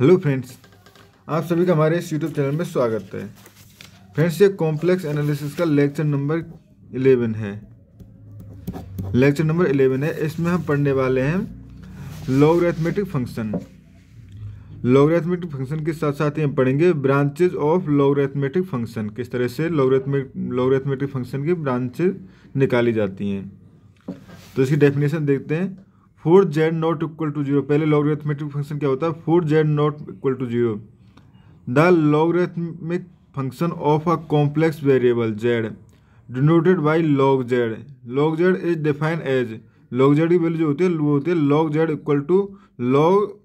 hello friends आप सभी का हमारे इस यूट्यूब चैनल में स्वागत है फ्रेंड्स ये कॉम्प्लेक्स एनालिसिस का लेक्चर नंबर इलेवन है लेक्चर नंबर इलेवन है इसमें हम पढ़ने वाले हैं लॉगरेथमेटिक फंक्शन लॉगरेथमेटिक फंक्शन के साथ साथ ही हम पढ़ेंगे ब्रांचेज ऑफ लॉगरेथमेटिक फंक्शन किस तरह से लॉगरेथमेट लॉगरेथमेटिक फंक्शन की ब्रांचेज निकाली जाती हैं तो इसकी डेफिनेशन देखते हैं for z not equal to zero पहले लॉगरेथमेटिक फंक्शन क्या होता है for z not equal to zero the logarithmic function of a complex variable z denoted by log z log z is define as log z की value जो होती है वो होती है log z equal to log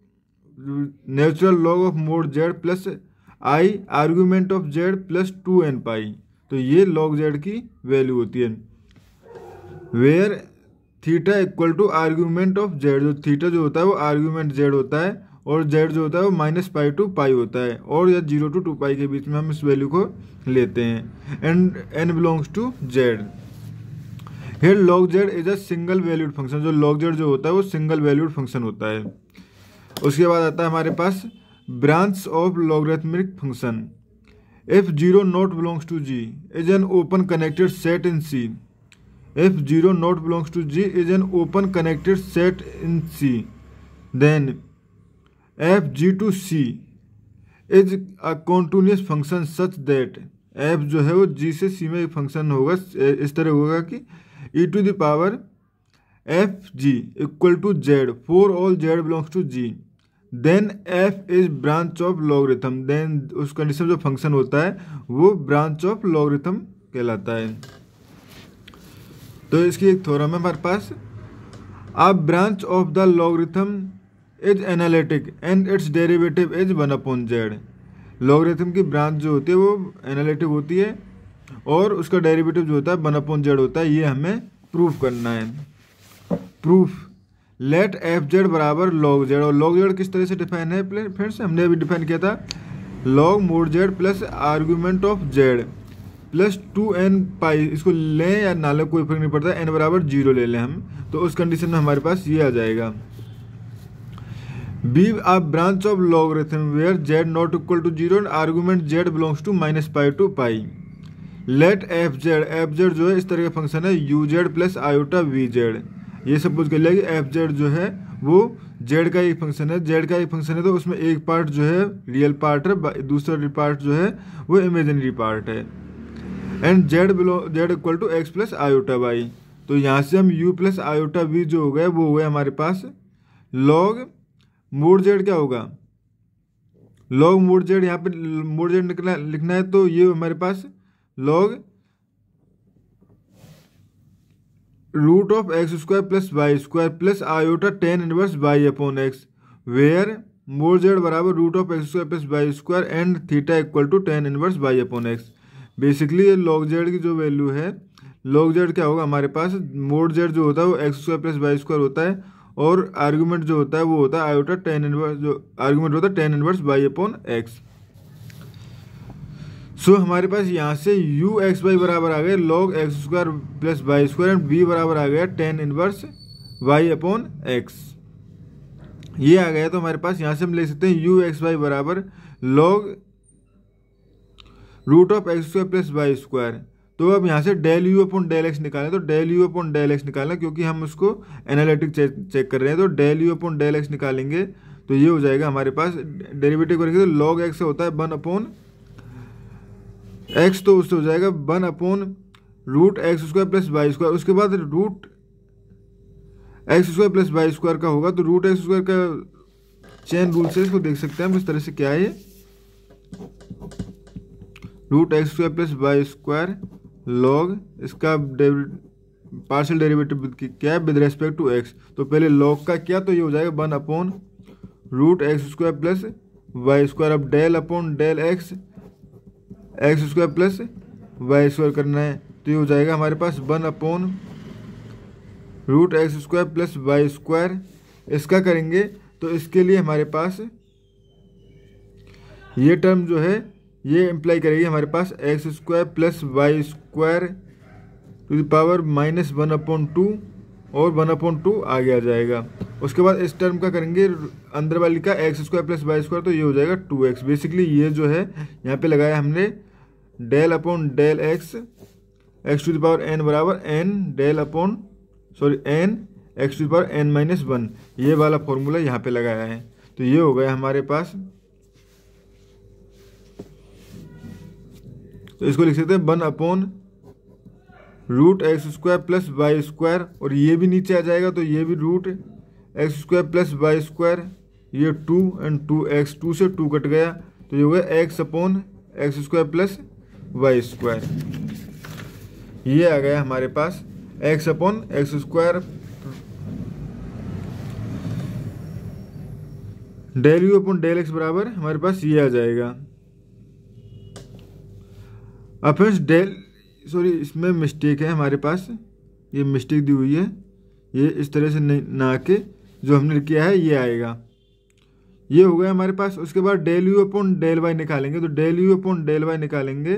natural log of mod z plus i argument of z plus two n pi तो ये log z की वैल्यू होती है where theta equal to argument of z जो थीटा जो होता है वो आर्ग्यूमेंट जेड होता है और जेड जो होता है वो माइनस पाई टू पाई होता है और या जीरो टू टू पाई के बीच में हम इस वैल्यू को लेते हैं and n belongs to z here log z is a single valued function जो लॉग जेड जो होता है वो सिंगल वैल्यूड फंक्शन होता है उसके बाद आता है हमारे पास branch of logarithmic function if zero not belongs to g is an open connected set in c if zero not belongs to g is an open connected set in c then f g to c is a continuous function such that f जो है वो जी से सी में एक function होगा इस तरह होगा कि e to the power f g equal to z for all z belongs to ji then f is branch of logarithm then उस कंडीशन जो फंक्शन होता है वो ब्रांच ऑफ लॉगरिथम कहलाता है तो इसकी एक थोरम है हमारे पास अब branch of the logarithm is analytic and its derivative is one upon z logarithm की ब्रांच जो होती है वो एनालिटिक होती है और उसका डेरिवेटिव जो होता है वन अपॉन जेड होता है ये हमें प्रूफ करना है प्रूफ लेट एफ जेड बराबर लॉग जेड और लॉग जेड किस तरह से डिफाइन है फ्रेंड्स हमने अभी डिफाइन किया था log mod z plus argument of z plus two n pi इसको लें या ना लें कोई फर्क नहीं पड़ता एन बराबर जीरो ले लें हम तो उस कंडीशन में हमारे पास ये आ जाएगा बी आप branch of logarithm where z not equal to zero argument z belongs to minus pi to pi let f z f z जो है इस तरह का फंक्शन है u z plus iota v z ये सब पूछ कर लिया कि एफ जेड जो है वो जेड का एक फंक्शन है जेड का एक फंक्शन है तो उसमें एक पार्ट जो है रियल पार्ट है दूसरा पार्ट जो है वो इमेजनरी पार्ट है and z below z equal to x plus iota y तो यहाँ से हम यू प्लस आयोटा वी जो हो गया वो हो गया हमारे पास लॉग मोड जेड क्या होगा लॉग मोड जेड यहाँ पर मोड जेड लिखना लिखना है तो ये हमारे पास log root of x square plus y square plus iota tan inverse y upon x where mod z बराबर root of x square plus y square and theta equal to tan inverse y upon x basically ये log z की जो value है log Z क्या होगा हमारे पास mode Z जो होता है वो x square plus y square होता है और आर्ग्यूमेंट जो होता है वो होता है आयोटा टेन इनवर्स जो आर्गूमेंट होता है tan inverse y upon x so हमारे पास यहाँ से यू एक्स वाई बराबर आ गया log x square plus y square and b बराबर आ गया tan inverse y upon x ये आ गया तो हमारे पास यहाँ से हम ले सकते हैं यू एक्स वाई बराबर log root of x square plus y square तो अब यहाँ से del u upon del x निकालें तो del u upon del x निकालना क्योंकि हम उसको एनालिटिक चेक कर रहे हैं तो del u upon del x निकालेंगे तो ये हो जाएगा हमारे पास डेरिवेटिव करेंगे तो लॉग एक्स होता है वन अपॉन एक्स तो उससे हो जाएगा one upon root x square plus y square उसके बाद root x square plus y square का होगा तो रूट एक्स स्क्वायर का चेन रूल से इसको देख सकते हैं हम इस तरह से क्या है root x square plus y square log इसका पार्शियल डेरिवेटिव क्या है विद रेस्पेक्ट टू एक्स तो पहले लॉग का क्या तो ये हो जाएगा one upon root x square plus y square अब del upon del x x square plus y square करना है तो ये हो जाएगा हमारे पास one upon root x square plus y square इसका करेंगे तो इसके लिए हमारे पास ये टर्म जो है ये इम्प्लाई करेगी हमारे पास x square plus y square to the power minus one upon two और वन अपॉन टू आगे आ जाएगा उसके बाद इस टर्म का करेंगे अंदर वाली का x square plus y square तो ये हो जाएगा टू एक्स बेसिकली ये जो है यहाँ पे लगाया हमने del upon del x x to the power n बराबर n del upon sorry n x to the power n minus one ये वाला फॉर्मूला यहाँ पे लगाया है तो ये हो गया हमारे पास तो इसको लिख सकते हैं one upon root x square plus y square और ये भी नीचे आ जाएगा तो ये भी root x square plus y square ये two and two x two से टू कट गया तो ये हो गया x upon x square plus y square ये आ गया हमारे पास x upon x square del u upon del x बराबर हमारे पास ये आ जाएगा और फ्रेंड्स डेल सॉरी इसमें मिस्टेक है हमारे पास ये मिस्टेक दी हुई है ये इस तरह से नहीं ना के जो हमने किया है ये आएगा ये हो गया हमारे पास उसके बाद del u upon del y निकालेंगे तो del u upon del y निकालेंगे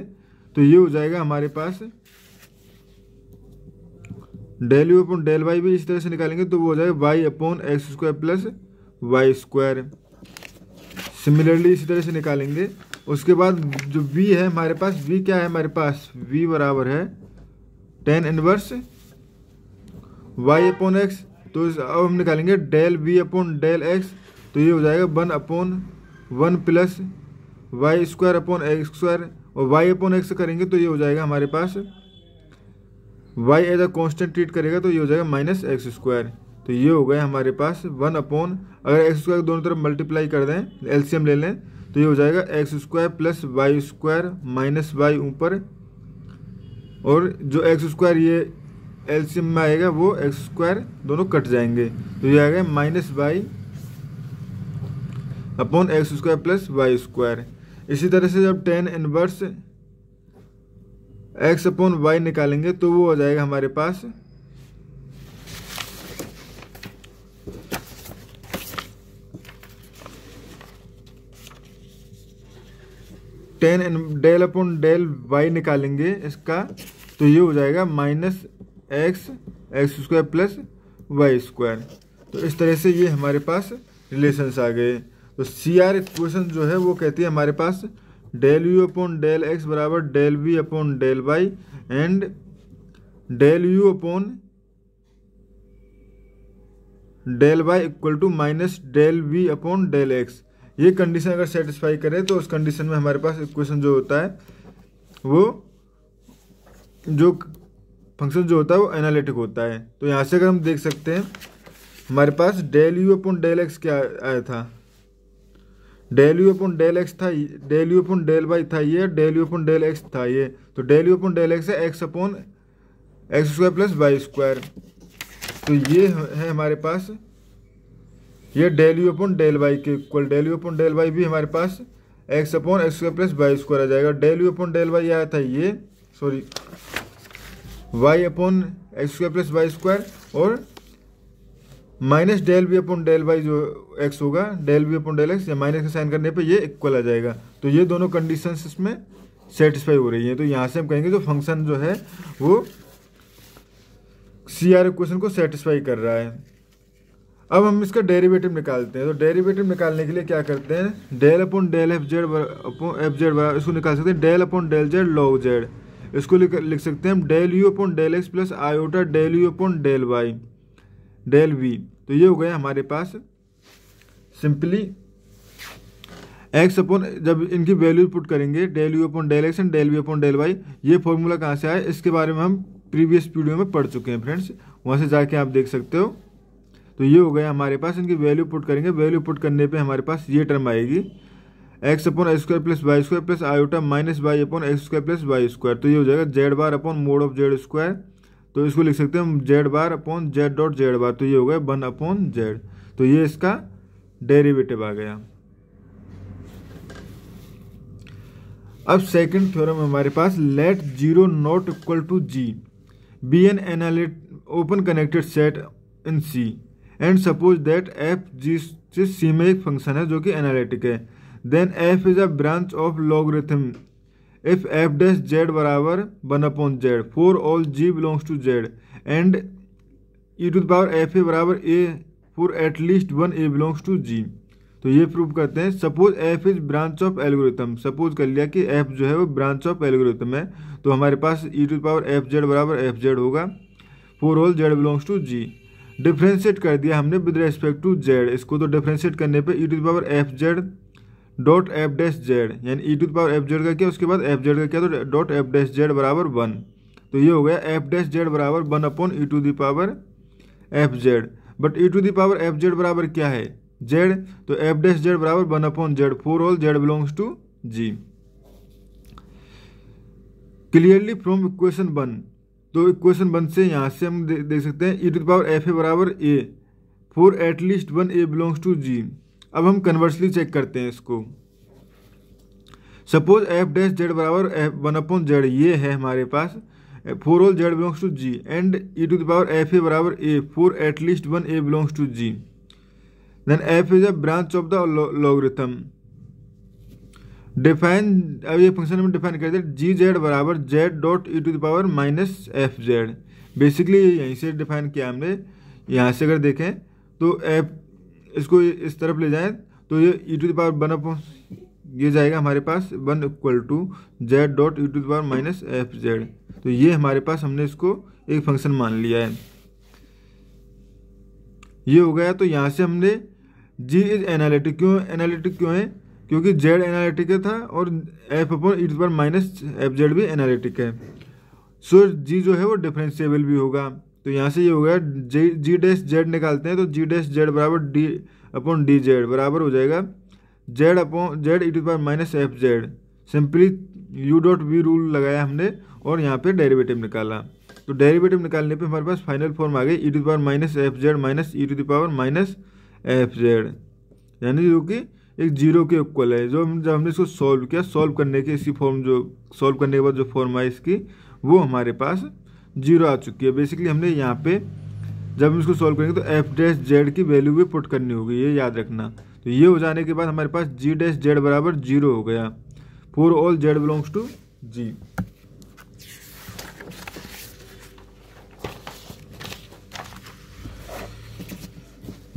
तो ये हो जाएगा हमारे पास del u upon del y भी इस तरह से निकालेंगे तो वो हो जाएगा y upon x square plus y square similarly इसी तरह से निकालेंगे उसके बाद जो v है हमारे पास v क्या है हमारे पास v बराबर है tan inverse y upon x तो अब हम निकालेंगे del v upon del x तो ये हो जाएगा one upon one plus y square upon x square और वाई अपॉन एक्स करेंगे तो ये हो जाएगा हमारे पास y as a constant treat करेगा तो ये हो जाएगा माइनस एक्स स्क्वायर तो ये हो गया हमारे पास वन अपॉन अगर एक्स स्क्वायर दोनों तरफ मल्टीप्लाई कर दें एलसीएम ले लें तो ये हो जाएगा x square plus y square minus y ऊपर और जो एक्स स्क्वायर ये एलसीएम में आएगा वो एक्स स्क्वायर दोनों कट जाएंगे तो ये आएगा minus y upon x square plus y square इसी तरह से जब tan inverse x upon y निकालेंगे तो वो हो जाएगा हमारे पास tan del upon del y निकालेंगे इसका तो ये हो जाएगा minus x x square plus y square तो इस तरह से ये हमारे पास रिलेशंस आ गए तो सी आर इक्वेशन जो है वो कहती है हमारे पास del u upon del x बराबर del v upon del y and del u upon del y equal to minus del v upon del x ये कंडीशन अगर सेटिस्फाई करे तो उस कंडीशन में हमारे पास इक्वेशन जो होता है वो जो फंक्शन जो होता है वो एनालिटिक होता है तो यहाँ से अगर हम देख सकते हैं हमारे पास del u upon del x क्या आया था del u upon del x था del u upon del y था ये del u upon del x था ये तो del u upon del x है x upon x square plus y square तो ये है हमारे पास ये del u upon del y के equal del u upon del y भी हमारे पास x upon x square plus y square आ जाएगा del u upon del y आया था ये sorry y upon x square plus y square और minus del b upon del y जो एक्स होगा del b upon del x या minus का साइन करने पे ये इक्वल आ जाएगा तो ये दोनों कंडीशन इसमें सेटिस्फाई हो रही हैं तो यहाँ से हम कहेंगे जो फंक्शन जो है वो सी आर क्वेश्चन को सेटिस्फाई कर रहा है अब हम इसका डेरिवेटिव निकालते हैं तो डेरिवेटिव निकालने के लिए क्या करते हैं del upon del f z f z बराबर इसको निकाल सकते हैं del upon del z log z इसको लिख सकते हैं हम del u upon del x plus iota del u upon del y del v तो ये हो गया हमारे पास सिंपली एक्स अपॉन जब इनकी वैल्यू पुट करेंगे del u upon del x and del v upon del y ये फॉर्मूला कहाँ से आए इसके बारे में हम प्रीवियस वीडियो में पढ़ चुके हैं फ्रेंड्स वहाँ से जाके आप देख सकते हो तो ये हो गया हमारे पास इनकी वैल्यू पुट करेंगे वैल्यू पुट करने पे हमारे पास ये टर्म आएगी x upon x square plus y square plus iota minus y upon x square plus y square तो ये हो जाएगा z bar upon mod of z square तो इसको लिख सकते हैं हम z bar upon z dot z bar तो ये हो गया वन अपॉन जेड तो ये इसका डेरिवेटिव आ गया अब सेकंड थ्योरम हमारे पास let zero not equal to G be an analytic open connected set in C and suppose that f जिस जिस सी में एक फंक्शन है जो कि एनालिटिक है then f is a branch of logarithm if f dash z बराबर one upon z for all G belongs to z and e to the power f a बराबर a at at least one a belongs to G तो ये prove करते हैं suppose f is branch of algorithm suppose कर लिया कि F जो है वो ब्रांच ऑफ एल्गोरिथम है तो हमारे पास e to power f z बराबर एफ जेड होगा for all z belongs to G differentiate कर दिया हमने विद रेस्पेक्ट टू जेड इसको तो डिफ्रेंशिएट करने पे e to power f z dot f dash z यानी e to power f z का क्या उसके बाद एफ जेड का क्या तो डॉट एफ डैश जेड बराबर वन तो ये हो गया एफ डैश जेड बराबर one upon e to the power f z but e to the power f z बराबर क्या है जेड तो एफ डैश जेड बराबर one upon z for all z belongs to G clearly from equation one तो equation one से यहाँ से हम देख सकते हैं e to the power f a बराबर a for at least one a belongs to G अब हम कन्वर्सली चेक करते हैं इसको सपोज एफ डैश जेड बराबर एफ वन अपॉन जेड ये है हमारे पास for all z belongs to G and e to the power f a बराबर a for at least one a belongs to ji then f is a branch of the logarithm define अब ये function हम define कर दे G z बराबर z dot e to the power minus f z basically यहीं से define किया हमने यहाँ से अगर देखें तो एफ इसको इस तरफ ले जाएं तो ये e to the power one up ये जाएगा हमारे पास one equal to z dot e to the power minus f z तो ये हमारे पास हमने इसको एक फंक्शन मान लिया है ये हो गया तो यहाँ से हमने जी इज एनालिटिक क्यों एनालिटिक क्यों है क्योंकि जेड एनालिटिक था और एफ अपॉन ई पर माइनस एफ जेड भी एनालिटिक है सो so, जी जो है वो डिफ्रेंशिएबल भी होगा तो यहाँ से ये यह हो गया जी जी डैश जेड निकालते हैं तो जी डैश जेड बराबर डी अपॉन डी जेड बराबर हो जाएगा जेड अपॉन जेड ई पर minus f z simply u dot v rule लगाया हमने और यहाँ पर डेरीवेटिव निकाला तो डेरीवेटिव निकालने पर हमारे पास फाइनल फॉर्म आ गई e to the power minus f z minus e to the power minus f z यानी जो कि एक जीरो के इक्वल है जो हम जब हमने इसको सॉल्व किया सॉल्व करने के इसी फॉर्म जो सॉल्व करने के बाद जो फॉर्म आई इसकी वो हमारे पास जीरो आ चुकी है बेसिकली हमने यहाँ पे जब हम इसको सॉल्व करेंगे तो एफ डैश जेड की वैल्यू भी पुट करनी होगी ये याद रखना तो ये हो जाने के बाद हमारे पास जी डैश जेड बराबर जीरो हो गया for all z belongs to G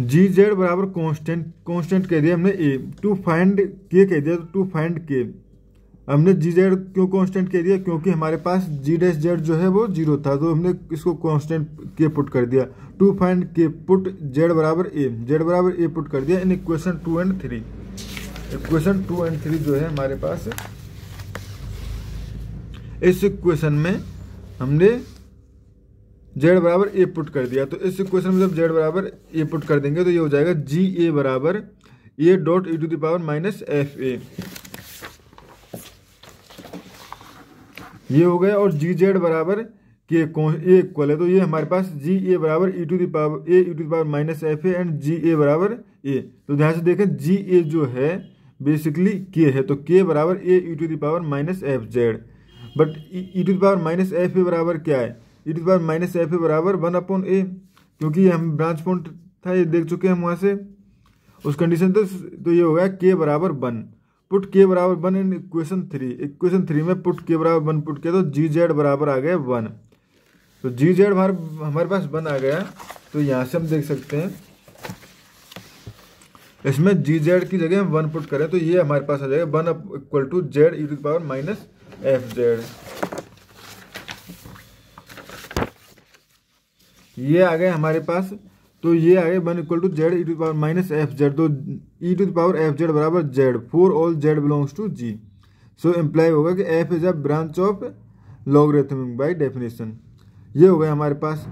G z बराबर कॉन्स्टेंट कॉन्स्टेंट कह दिया हमने ए टू फाइंड के कह दिया तो टू फाइंड के हमने जी जेड क्यों कॉन्स्टेंट कह दिया क्योंकि हमारे पास जी डैश जेड जो है वो जीरो था तो हमने इसको कॉन्स्टेंट के पुट कर दिया to find k put z बराबर ए जेड बराबर ए पुट कर दिया in equation two and three equation two and three जो है हमारे पास इस इक्वेशन में हमने जेड बराबर ए पुट कर दिया तो इस इक्वेशन में जब जेड बराबर ए पुट कर देंगे तो ये हो जाएगा जी ए बराबर a dot e to the power minus f a ये हो गया और जी जेड बराबर के ए इक्वल है तो ये हमारे पास जी ए बराबर e to power a e to power minus f a and G a बराबर ए तो ध्यान से देखें जी ए जो है बेसिकली के है तो के बराबर a e to power minus f z but e to the power minus f a बराबर क्या है e to the power minus f a बराबर वन अपॉन ए क्योंकि हम ब्रांच पॉइंट था ये देख चुके हैं हम वहाँ से उस कंडीशन तो तो ये हो गया के बराबर वन पुट के बराबर one in equation three equation three में पुट के बराबर वन पुट किया तो जी जेड बराबर आ गया वन तो जी जेड हमारे हमारे पास वन आ गया तो यहाँ से हम देख सकते हैं इसमें जी जेड की जगह हम वन पुट करें तो ये हमारे पास आ जाएगा one equal to z e to power minus f z ये आ गए हमारे पास तो ये आ गए one equal to z e to power minus f z तो e to power f z बराबर z for all z belongs to G so imply होगा कि f is a branch of logarithmic by definition ये हो गया हमारे पास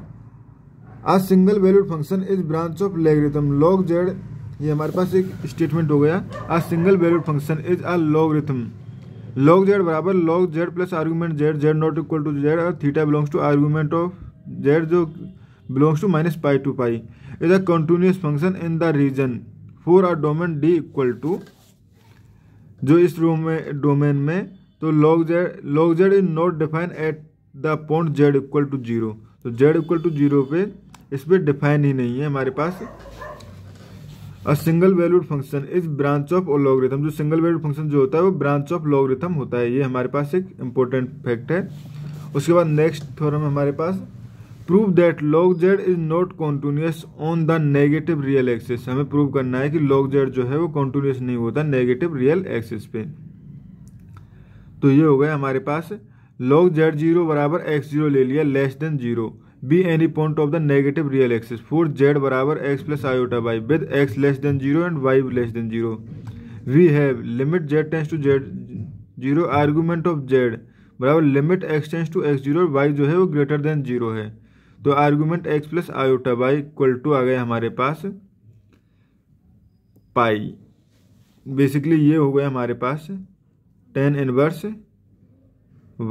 a single valued function is branch of logarithm log z ये हमारे पास एक स्टेटमेंट हो गया a single valued function is a logarithm log z बराबर log z plus argument z z not equal to z और theta belongs to argument of z जो belongs to minus pi to pi is a continuous function in the region for a domain d equal to जो इस room में domain में तो log z log z is not define at the point z equal to zero तो z equal to zero पे इस पर define ही नहीं है हमारे पास a single valued function is branch of logarithm जो सिंगल वैल्यूड फंक्शन जो होता है वो ब्रांच ऑफ लॉगरिथम होता है ये हमारे पास एक इम्पोर्टेंट फैक्ट है उसके बाद नेक्स्ट थ्योरम हमारे पास prove that log z is not continuous on the negative real axis हमें प्रूव करना है कि लॉग जेड जो है वो कॉन्टिन्यूस नहीं होता नेगेटिव रियल एक्सिस पे तो ये हो गया हमारे पास लॉग जेड जीरो बराबर एक्स जीरो ले लिया less than zero be any point of the negative real axis for z बराबर x plus iota y with x less than zero and y less than zero we have limit z tends to z zero argument of z बराबर limit x tends to x zero y जो है वो greater than zero है तो argument x plus iota by equal to आ गया हमारे पास पाई बेसिकली ये हो गया हमारे पास tan inverse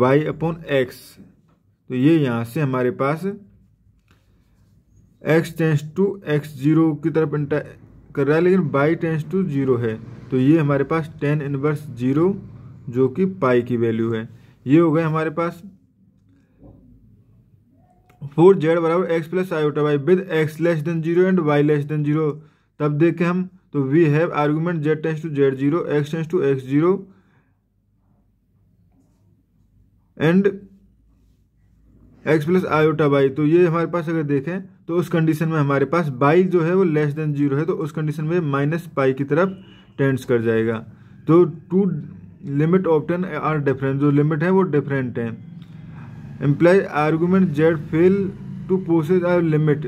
y upon x तो ये यहाँ से हमारे पास x tends to x zero की तरफ इंटर कर रहा है लेकिन बाई टेंस टू जीरो है तो ये हमारे पास टेन इनवर्स जीरो जो कि पाई की वैल्यू है ये हो गए हमारे पास फोर जेड बराबर x plus iota y with x less than zero and y less than zero तब देखें हम तो we have argument z tends to z zero x tends to x zero and x plus iota by तो ये हमारे पास अगर देखें तो उस कंडीशन में हमारे पास बाई जो है वो लेस देन जीरो है तो उस कंडीशन में माइनस पाई की तरफ टेंस कर जाएगा तो to limit of tan are different जो लिमिट है वो डिफरेंट है implies argument Z fail to possess a limit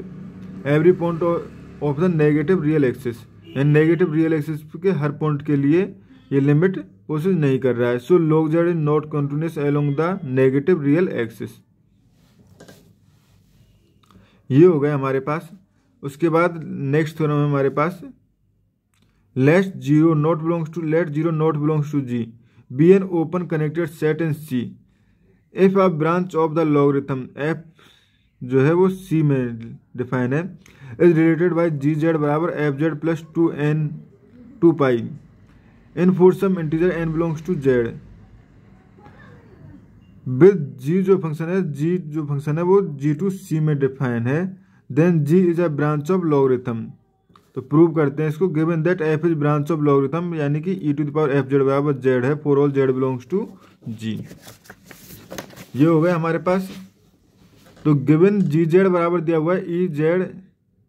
every point of the negative real axis यानी नेगेटिव रियल एक्सेस के हर पॉइंट के लिए ये लिमिट कोशिश नहीं कर रहा है so log z is not continuous along the negative real axis ये हो गए हमारे पास उसके बाद नेक्स्ट थ्योरम है हमारे पास let zero not belongs to let zero not belongs to G be an open connected set and c f a branch of the logarithm f जो है वो सी में डिफाइन है is related by g z बराबर f z plus two n two pi in for some integer N belongs to z with g जो function है जी जो function है वो जी टू सी में डिफाइन है then g is a branch of logarithm तो prove करते हैं इसको given that f is branch of logarithm यानी कि e to the power f z बराबर जेड है for all z belongs to G ये हो गया हमारे पास तो गिवन जी जेड बराबर दिया हुआ है e Z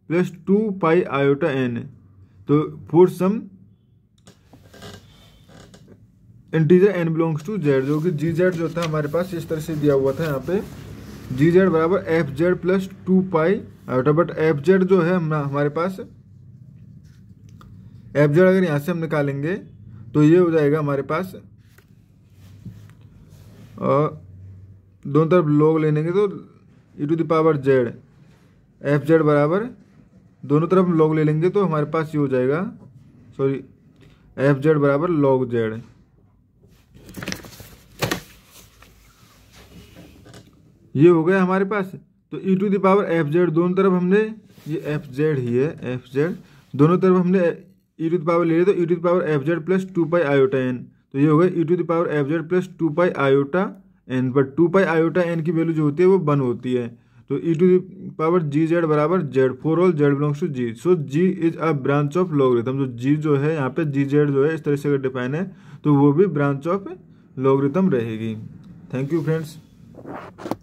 plus two pi iota N तो for some integer N belongs to Z जो कि जी जेड जो था हमारे पास इस तरह से दिया हुआ था यहाँ पे जी जेड बराबर f z plus two pi iota but f z जो है हमारे पास एफ जेड अगर यहाँ से हम निकालेंगे तो ये हो जाएगा हमारे पास और दोनों तरफ लोग ले लेंगे तो e to the power z f z बराबर दोनों तरफ लॉग ले लेंगे तो हमारे पास ये हो जाएगा सॉरी एफ जेड बराबर लॉग जेड ये हो गया हमारे पास तो e to the power f z दोनों तरफ हमने ये एफ जेड ही है एफ जेड दोनों तरफ हमने ई टू पावर ले लिया तो e to power f z plus two pi iota N तो ये हो गया e to power f z plus two pi iota n पर टू पाई आयोटा एन की वैल्यू जो होती है वो वन होती है तो e to power g z बराबर z for all z belongs to G so g is a branch of logarithm जो जी जो है यहाँ पे जी जेड जो है इस तरह से अगर डिफाइन है तो वो भी ब्रांच ऑफ लॉगरिथम रहेगी थैंक यू फ्रेंड्स